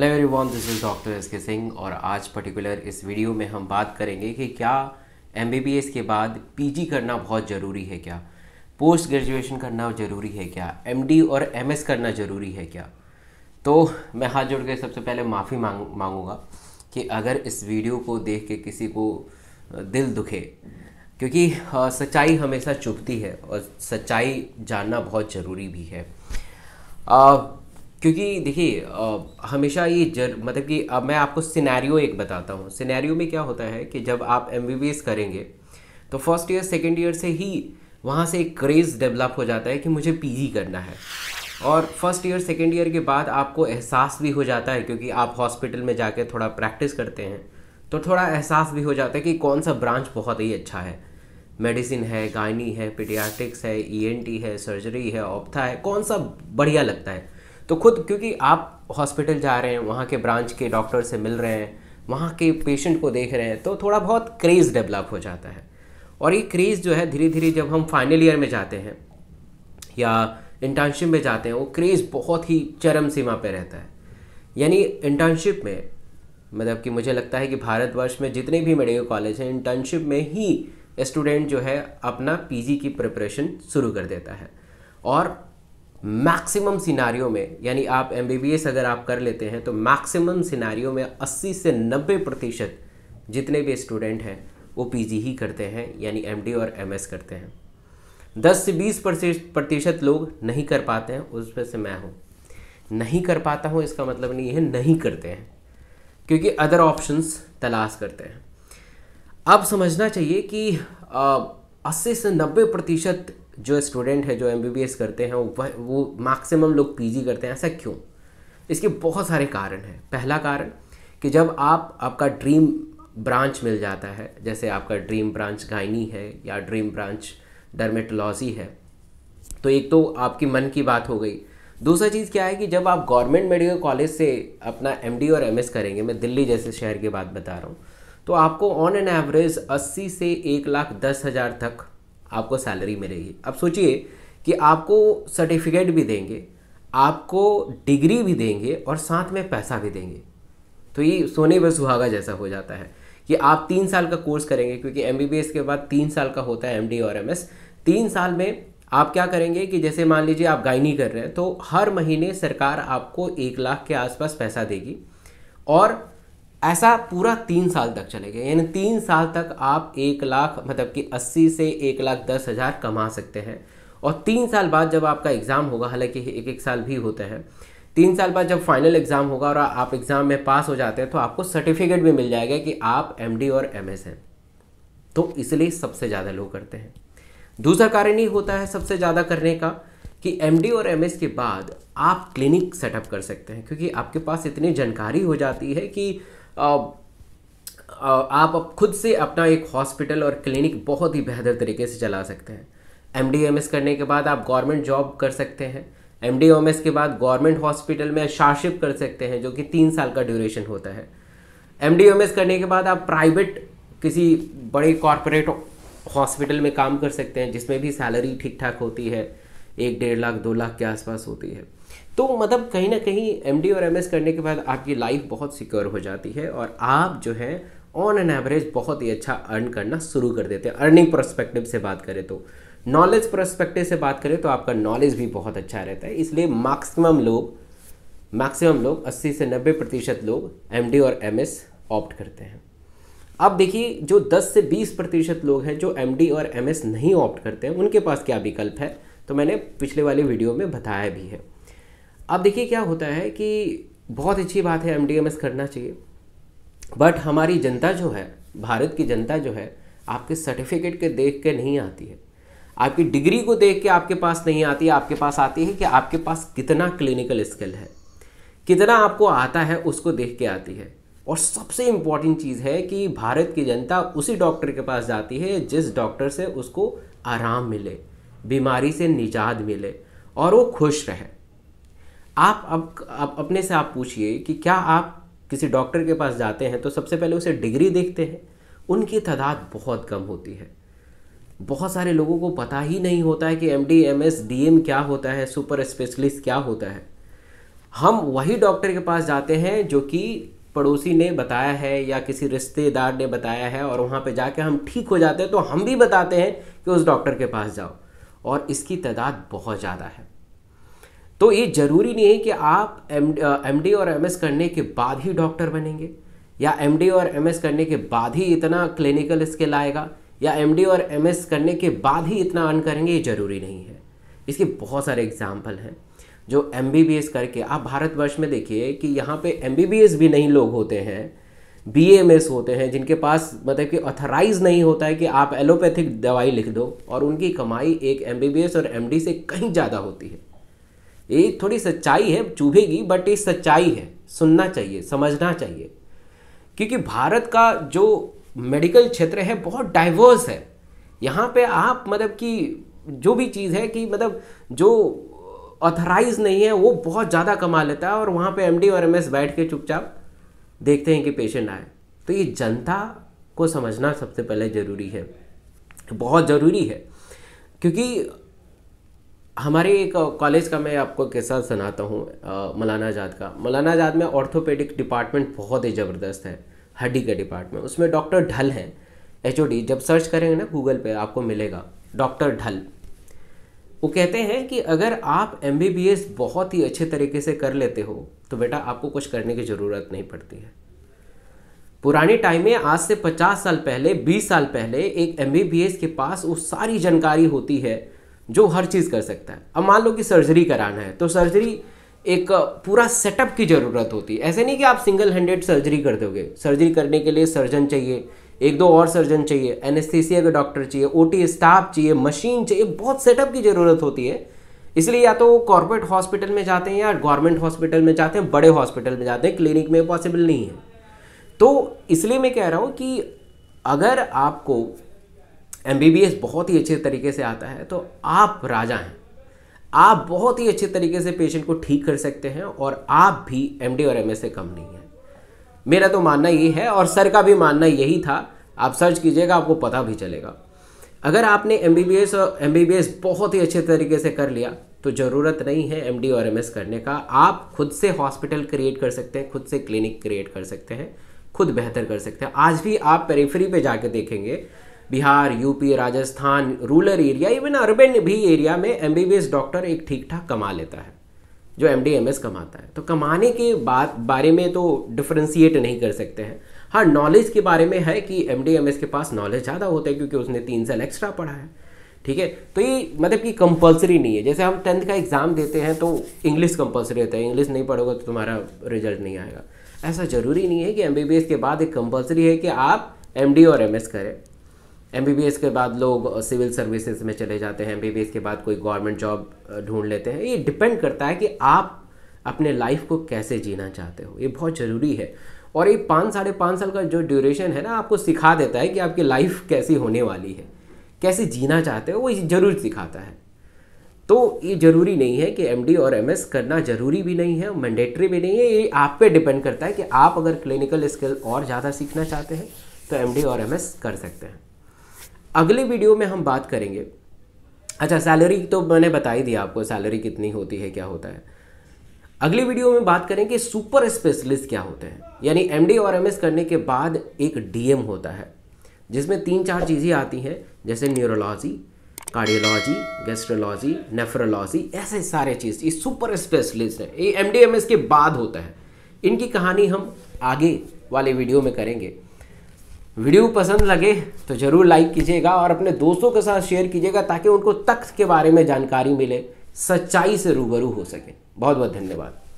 hello everyone this is doctor S K Singh और आज particular इस वीडियो में हम बात करेंगे कि क्या एम के बाद जी करना बहुत ज़रूरी है क्या पोस्ट ग्रेजुएशन करना ज़रूरी है क्या डी और एस करना ज़रूरी है क्या तो मैं हाथ जोड़ के सबसे पहले माफ़ी मांग मांगूँगा कि अगर इस वीडियो को देख के किसी को दिल दुखे क्योंकि सच्चाई हमेशा चुभती है और सच्चाई जानना बहुत ज़रूरी भी है क्योंकि देखिए हमेशा ये जर मतलब कि अब मैं आपको सिनेरियो एक बताता हूँ सिनेरियो में क्या होता है कि जब आप एम करेंगे तो फर्स्ट ईयर सेकेंड ईयर से ही वहाँ से एक क्रेज़ डेवलप हो जाता है कि मुझे पी करना है और फर्स्ट ईयर सेकेंड ईयर के बाद आपको एहसास भी हो जाता है क्योंकि आप हॉस्पिटल में जाके थोड़ा प्रैक्टिस करते हैं तो थोड़ा एहसास भी हो जाता है कि कौन सा ब्रांच बहुत ही अच्छा है मेडिसिन है गायनी है पीडियाट्रिक्स है ईएनटी e है सर्जरी है ऑप्था है कौन सा बढ़िया लगता है तो खुद क्योंकि आप हॉस्पिटल जा रहे हैं वहाँ के ब्रांच के डॉक्टर से मिल रहे हैं वहाँ के पेशेंट को देख रहे हैं तो थोड़ा बहुत क्रेज़ डेवलप हो जाता है और ये क्रेज़ जो है धीरे धीरे जब हम फाइनल ईयर में जाते हैं या इंटर्नशिप में जाते हैं वो क्रेज़ बहुत ही चरम सीमा पर रहता है यानी इंटर्नशिप में मतलब कि मुझे लगता है कि भारतवर्ष में जितने भी मेडिकल कॉलेज हैं इंटर्नशिप में ही स्टूडेंट जो है अपना पीजी की प्रिपरेशन शुरू कर देता है और मैक्सिमम सिनारियों में यानी आप एम अगर आप कर लेते हैं तो मैक्सिमम सिनारियों में 80 से 90 प्रतिशत जितने भी स्टूडेंट हैं वो पी ही करते हैं यानी एम और एम करते हैं 10 से 20 प्रतिशत लोग नहीं कर पाते हैं उसमें से मैं हूँ नहीं कर पाता हूँ इसका मतलब नहीं है नहीं करते हैं क्योंकि अदर ऑप्शंस तलाश करते हैं अब समझना चाहिए कि अस्सी से नब्बे प्रतिशत जो स्टूडेंट है जो एम करते हैं वह वो मैक्सिमम लोग पीजी करते हैं ऐसा क्यों इसके बहुत सारे कारण हैं पहला कारण कि जब आप आपका ड्रीम ब्रांच मिल जाता है जैसे आपका ड्रीम ब्रांच गायनी है या ड्रीम ब्रांच डर्मेटोलॉजी है तो एक तो आपकी मन की बात हो गई दूसरा चीज़ क्या है कि जब आप गवर्नमेंट मेडिकल कॉलेज से अपना एम और एम करेंगे मैं दिल्ली जैसे शहर की बात बता रहा हूँ तो आपको ऑन एन एवरेज 80 से एक लाख दस हज़ार तक आपको सैलरी मिलेगी अब सोचिए कि आपको सर्टिफिकेट भी देंगे आपको डिग्री भी देंगे और साथ में पैसा भी देंगे तो ये सोने व सुहागा जैसा हो जाता है कि आप तीन साल का कोर्स करेंगे क्योंकि एम के बाद तीन साल का होता है एम और एम तीन साल में आप क्या करेंगे कि जैसे मान लीजिए आप गायनी कर रहे हैं तो हर महीने सरकार आपको एक लाख के आसपास पैसा देगी और ऐसा पूरा तीन साल तक चलेगा यानी तीन साल तक आप एक लाख मतलब कि अस्सी से एक लाख दस हज़ार कमा सकते हैं और तीन साल बाद जब आपका एग्ज़ाम होगा हालांकि एक एक साल भी होते हैं तीन साल बाद जब फाइनल एग्ज़ाम होगा और आप एग्ज़ाम में पास हो जाते हैं तो आपको सर्टिफिकेट भी मिल जाएगा कि आप एम और एम हैं तो इसलिए सबसे ज़्यादा लोग करते हैं दूसरा कारण ये होता है सबसे ज़्यादा करने का कि एम और एम के बाद आप क्लिनिक सेटअप कर सकते हैं क्योंकि आपके पास इतनी जानकारी हो जाती है कि आप खुद से अपना एक हॉस्पिटल और क्लिनिक बहुत ही बेहतर तरीके से चला सकते हैं एम डी एम एस करने के बाद आप गवर्नमेंट जॉब कर सकते हैं एम डी एम एस के बाद गवर्नमेंट हॉस्पिटल में शार्शिप कर सकते हैं जो कि तीन साल का ड्यूरेशन होता है एम डी एम एस करने के बाद आप प्राइवेट किसी बड़े कॉरपोरेट हॉस्पिटल में काम कर सकते हैं जिसमें भी सैलरी ठीक ठाक होती है एक डेढ़ लाख दो लाख के आसपास होती है तो मतलब कहीं ना कहीं एम और एम करने के बाद आपकी लाइफ बहुत सिक्योर हो जाती है और आप जो है ऑन एन एवरेज बहुत ही अच्छा अर्न करना शुरू कर देते हैं अर्निंग प्रोस्पेक्टिव से बात करें तो नॉलेज प्रोस्पेक्टिव से बात करें तो आपका नॉलेज भी बहुत अच्छा रहता है इसलिए मैक्सिमम लोग मैक्सिमम लोग 80 से 90 प्रतिशत लोग एम और एम ऑप्ट करते हैं अब देखिए जो 10 से 20 प्रतिशत लोग हैं जो एम और एम नहीं ऑप्ट करते हैं उनके पास क्या विकल्प है तो मैंने पिछले वाले वीडियो में बताया भी है अब देखिए क्या होता है कि बहुत अच्छी बात है एम करना चाहिए बट हमारी जनता जो है भारत की जनता जो है आपके सर्टिफिकेट के देख के नहीं आती है आपकी डिग्री को देख के आपके पास नहीं आती है आपके पास आती है कि आपके पास कितना क्लिनिकल स्किल है कितना आपको आता है उसको देख के आती है और सबसे इम्पॉर्टेंट चीज़ है कि भारत की जनता उसी डॉक्टर के पास जाती है जिस डॉक्टर से उसको आराम मिले बीमारी से निजात मिले और वो खुश रहे आप अब आप अपने से आप पूछिए कि क्या आप किसी डॉक्टर के पास जाते हैं तो सबसे पहले उसे डिग्री देखते हैं उनकी तादाद बहुत कम होती है बहुत सारे लोगों को पता ही नहीं होता है कि M D M S D M क्या होता है सुपर स्पेशलिस्ट क्या होता है हम वही डॉक्टर के पास जाते हैं जो कि पड़ोसी ने बताया है या किसी रिश्तेदार ने बताया है और वहाँ पे जाके हम ठीक हो जाते हैं तो हम भी बताते हैं कि उस डॉक्टर के पास जाओ और इसकी तादाद बहुत ज़्यादा है तो ये ज़रूरी नहीं है कि आप एम डी और एम करने के बाद ही डॉक्टर बनेंगे या एम और एम करने के बाद ही इतना क्लिनिकल स्किल आएगा या एम और एम करने के बाद ही इतना अर्न करेंगे ये ज़रूरी नहीं है इसके बहुत सारे एग्जाम्पल हैं जो एम करके आप भारतवर्ष में देखिए कि यहाँ पे एम भी नहीं लोग होते हैं बी होते हैं जिनके पास मतलब कि ऑथराइज नहीं होता है कि आप एलोपैथिक दवाई लिख दो और उनकी कमाई एक एम और एम से कहीं ज़्यादा होती है ये थोड़ी सच्चाई है चुभेगी बट ये सच्चाई है सुनना चाहिए समझना चाहिए क्योंकि भारत का जो मेडिकल क्षेत्र है बहुत डाइवर्स है यहाँ पे आप मतलब कि जो भी चीज़ है कि मतलब जो ऑथराइज नहीं है वो बहुत ज़्यादा कमा लेता है और वहाँ पे एमडी और एमएस बैठ के चुपचाप देखते हैं कि पेशेंट आए तो ये जनता को समझना सबसे पहले ज़रूरी है बहुत ज़रूरी है क्योंकि हमारे एक कॉलेज का मैं आपको किस्सा सुनाता हूँ मौलाना आजाद का मौलाना आजाद में ऑर्थोपेडिक डिपार्टमेंट बहुत ही ज़बरदस्त है हड्डी का डिपार्टमेंट उसमें डॉक्टर ढल हैं एच जब सर्च करेंगे ना गूगल पे आपको मिलेगा डॉक्टर ढल वो कहते हैं कि अगर आप एम बहुत ही अच्छे तरीके से कर लेते हो तो बेटा आपको कुछ करने की ज़रूरत नहीं पड़ती है पुराने टाइम में आज से 50 साल पहले 20 साल पहले एक एम के पास वो सारी जानकारी होती है जो हर चीज़ कर सकता है अब मान लो कि सर्जरी कराना है तो सर्जरी एक पूरा सेटअप की ज़रूरत होती है ऐसे नहीं कि आप सिंगल हैंडेड सर्जरी कर दोगे सर्जरी करने के लिए सर्जन चाहिए एक दो और सर्जन चाहिए एनेस्थीसिया का डॉक्टर चाहिए ओ स्टाफ चाहिए मशीन चाहिए बहुत सेटअप की ज़रूरत होती है इसलिए या तो वो कॉर्पोरेट हॉस्पिटल में जाते हैं या गवर्नमेंट हॉस्पिटल में जाते हैं बड़े हॉस्पिटल में जाते हैं क्लिनिक में पॉसिबल नहीं है तो इसलिए मैं कह रहा हूँ कि अगर आपको एम बहुत ही अच्छे तरीके से आता है तो आप राजा हैं आप बहुत ही अच्छे तरीके से पेशेंट को ठीक कर सकते हैं और आप भी एम और एम से कम नहीं है मेरा तो मानना ये है और सर का भी मानना यही था आप सर्च कीजिएगा आपको पता भी चलेगा अगर आपने एम और एम बहुत ही अच्छे तरीके से कर लिया तो ज़रूरत नहीं है एम और एम करने का आप खुद से हॉस्पिटल क्रिएट कर सकते हैं खुद से क्लिनिक क्रिएट कर सकते हैं खुद बेहतर कर सकते हैं आज भी आप पेरीफरी पे जाके देखेंगे Bihar UP Rajasthan rural area even urban भी एरिया में एम डॉक्टर एक ठीक ठाक कमा लेता है जो एम डी कमाता है तो कमाने के बात बारे में तो डिफ्रेंसीट नहीं कर सकते हैं हाँ नॉलेज के बारे में है कि एम डी के पास नॉलेज ज़्यादा होता है क्योंकि उसने तीन साल एक्स्ट्रा पढ़ा है ठीक है तो ये मतलब कि कंपलसरी नहीं है जैसे हम टेंथ का एग्ज़ाम देते हैं तो इंग्लिश कंपलसरी होता है इंग्लिश नहीं पढ़ोगे तो तुम्हारा रिजल्ट नहीं आएगा ऐसा ज़रूरी नहीं है कि एम के बाद एक कंपलसरी है कि आप एम और एम करें एम के बाद लोग सिविल सर्विसेज में चले जाते हैं एम के बाद कोई गवर्नमेंट जॉब ढूंढ लेते हैं ये डिपेंड करता है कि आप अपने लाइफ को कैसे जीना चाहते हो ये बहुत ज़रूरी है और ये पाँच साढ़े पाँच साल का जो ड्यूरेशन है ना आपको सिखा देता है कि आपकी लाइफ कैसी होने वाली है कैसे जीना चाहते हो वो ज़रूर सिखाता है तो ये ज़रूरी नहीं है कि एम और एम करना ज़रूरी भी नहीं है मैंडेटरी भी नहीं है ये आप पे डिपेंड करता है कि आप अगर क्लिनिकल स्किल और ज़्यादा सीखना चाहते हैं तो एम और एम कर सकते हैं अगले वीडियो में हम बात करेंगे अच्छा सैलरी तो मैंने बता ही दिया आपको सैलरी कितनी होती है क्या होता है अगली वीडियो में बात करेंगे सुपर स्पेशलिस्ट क्या होते हैं यानी एमडी और एमएस करने के बाद एक डीएम होता है जिसमें तीन चार चीज़ें आती हैं जैसे न्यूरोलॉजी कार्डियोलॉजी गेस्ट्रोलॉजी नेफ्रोलॉजी ऐसे सारे चीज़ ये सुपर स्पेशलिस्ट है ये एम के बाद होता है इनकी कहानी हम आगे वाले वीडियो में करेंगे वीडियो पसंद लगे तो ज़रूर लाइक कीजिएगा और अपने दोस्तों के साथ शेयर कीजिएगा ताकि उनको तख्त के बारे में जानकारी मिले सच्चाई से रूबरू हो सके बहुत बहुत धन्यवाद